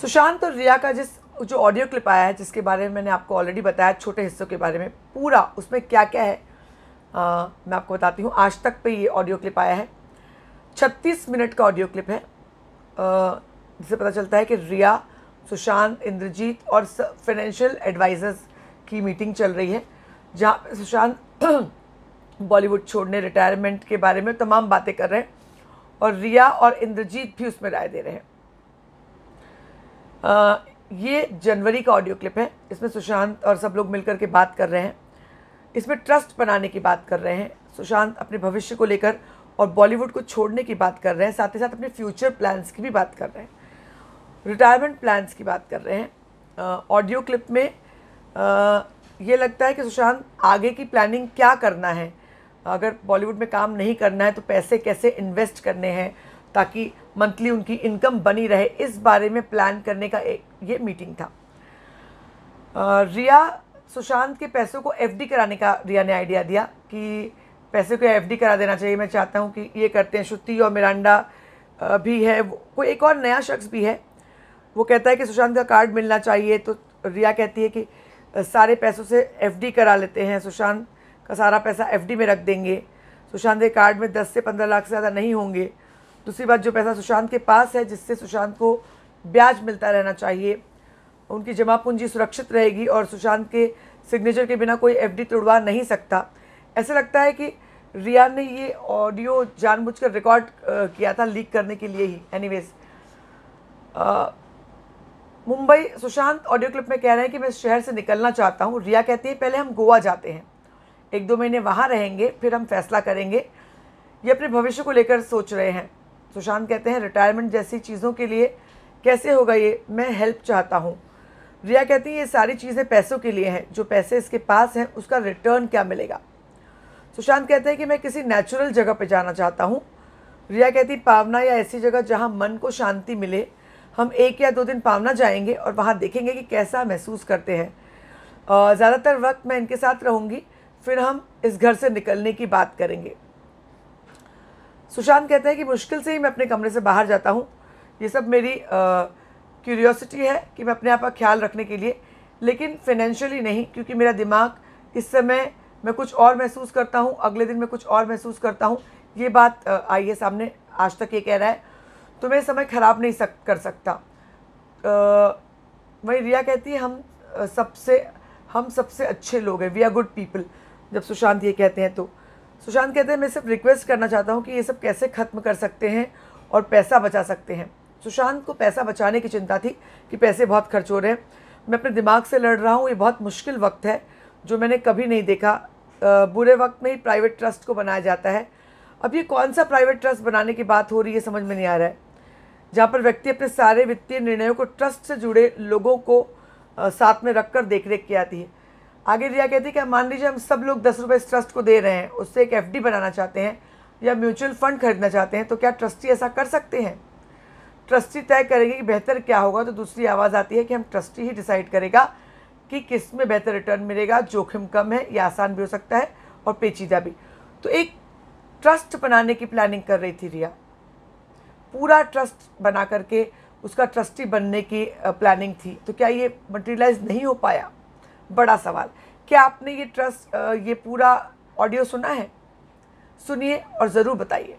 सुशांत और रिया का जिस जो ऑडियो क्लिप आया है जिसके बारे में मैंने आपको ऑलरेडी बताया छोटे हिस्सों के बारे में पूरा उसमें क्या क्या है आ, मैं आपको बताती हूँ आज तक पे ये ऑडियो क्लिप आया है छत्तीस मिनट का ऑडियो क्लिप है जिससे पता चलता है कि रिया सुशांत इंद्रजीत और फाइनेंशियल एडवाइजर्स की मीटिंग चल रही है जहाँ सुशांत बॉलीवुड छोड़ने रिटायरमेंट के बारे में तमाम बातें कर रहे हैं और रिया और इंद्रजीत भी उसमें राय दे रहे हैं ये जनवरी का ऑडियो क्लिप है इसमें सुशांत और सब लोग मिलकर के बात कर रहे हैं इसमें ट्रस्ट बनाने की बात कर रहे हैं सुशांत अपने भविष्य को लेकर और बॉलीवुड को छोड़ने की बात कर रहे हैं साथ ही साथ अपने फ्यूचर प्लान्स की भी बात कर रहे हैं रिटायरमेंट प्लान्स की बात कर रहे हैं ऑडियो क्लिप में आ, ये लगता है कि सुशांत आगे की प्लानिंग क्या करना है अगर बॉलीवुड में काम नहीं करना है तो पैसे कैसे इन्वेस्ट करने हैं ताकि मंथली उनकी इनकम बनी रहे इस बारे में प्लान करने का एक ये मीटिंग था रिया सुशांत के पैसों को एफडी कराने का रिया ने आइडिया दिया कि पैसे को एफडी करा देना चाहिए मैं चाहता हूँ कि ये करते हैं श्रुति और मिरांडा भी है कोई एक और नया शख्स भी है वो कहता है कि सुशांत का कार्ड मिलना चाहिए तो रिया कहती है कि सारे पैसों से एफडी करा लेते हैं सुशांत का सारा पैसा एफडी में रख देंगे सुशांत के कार्ड में दस से पंद्रह लाख से ज़्यादा नहीं होंगे दूसरी बात जो पैसा सुशांत के पास है जिससे सुशांत को ब्याज मिलता रहना चाहिए उनकी जमा पूंजी सुरक्षित रहेगी और सुशांत के सिग्नेचर के बिना कोई एफडी तोड़वा नहीं सकता ऐसा लगता है कि रिया ने ये ऑडियो जानबूझकर रिकॉर्ड किया था लीक करने के लिए ही एनी मुंबई सुशांत ऑडियो क्लिप में कह रहे हैं कि मैं शहर से निकलना चाहता हूँ रिया कहती है पहले हम गोवा जाते हैं एक दो महीने वहाँ रहेंगे फिर हम फैसला करेंगे ये अपने भविष्य को लेकर सोच रहे हैं सुशांत कहते हैं रिटायरमेंट जैसी चीज़ों के लिए कैसे होगा ये मैं हेल्प चाहता हूँ रिया कहती है ये सारी चीज़ें पैसों के लिए हैं जो पैसे इसके पास हैं उसका रिटर्न क्या मिलेगा सुशांत कहते हैं कि मैं किसी नेचुरल जगह पर जाना चाहता हूँ रिया कहती पावना या ऐसी जगह जहाँ मन को शांति मिले हम एक या दो दिन पावना जाएंगे और वहाँ देखेंगे कि कैसा महसूस करते हैं ज़्यादातर वक्त मैं इनके साथ रहूँगी फिर हम इस घर से निकलने की बात करेंगे सुशांत कहते हैं कि मुश्किल से ही मैं अपने कमरे से बाहर जाता हूँ ये सब मेरी क्यूरियोसिटी है कि मैं अपने आप का ख्याल रखने के लिए लेकिन फाइनेंशियली नहीं क्योंकि मेरा दिमाग इस समय मैं कुछ और महसूस करता हूँ अगले दिन मैं कुछ और महसूस करता हूँ ये बात आई है सामने आज तक ये कह रहा है तो मैं समय ख़राब नहीं सक कर सकता वही रिया कहती है हम सबसे हम सबसे अच्छे लोग हैं वी आर गुड पीपल जब सुशांत ये कहते हैं तो सुशांत कहते हैं मैं सिर्फ रिक्वेस्ट करना चाहता हूँ कि ये सब कैसे ख़त्म कर सकते हैं और पैसा बचा सकते हैं सुशांत को पैसा बचाने की चिंता थी कि पैसे बहुत खर्च हो रहे हैं मैं अपने दिमाग से लड़ रहा हूँ ये बहुत मुश्किल वक्त है जो मैंने कभी नहीं देखा बुरे वक्त में ही प्राइवेट ट्रस्ट को बनाया जाता है अब ये कौन सा प्राइवेट ट्रस्ट बनाने की बात हो रही है समझ में नहीं आ रहा है जहाँ पर व्यक्ति अपने सारे वित्तीय निर्णयों को ट्रस्ट से जुड़े लोगों को साथ में रखकर देखरेख की जाती है आगे रिया कहती है कि मान लीजिए हम सब लोग दस रुपये इस ट्रस्ट को दे रहे हैं उससे एक एफडी बनाना चाहते हैं या म्यूचुअल फंड खरीदना चाहते हैं तो क्या ट्रस्टी ऐसा कर सकते हैं ट्रस्टी तय करेगी कि बेहतर क्या होगा तो दूसरी आवाज़ आती है कि हम ट्रस्टी ही डिसाइड करेगा कि किस में बेहतर रिटर्न मिलेगा जोखिम कम है या आसान भी हो सकता है और पेचीदा भी तो एक ट्रस्ट बनाने की प्लानिंग कर रही थी रिया पूरा ट्रस्ट बना करके उसका ट्रस्टी बनने की प्लानिंग थी तो क्या ये मटेरियलाइज नहीं हो पाया बड़ा सवाल क्या आपने ये ट्रस्ट ये पूरा ऑडियो सुना है सुनिए और ज़रूर बताइए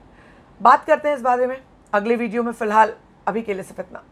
बात करते हैं इस बारे में अगले वीडियो में फ़िलहाल अभी के लिए सिर्फ इतना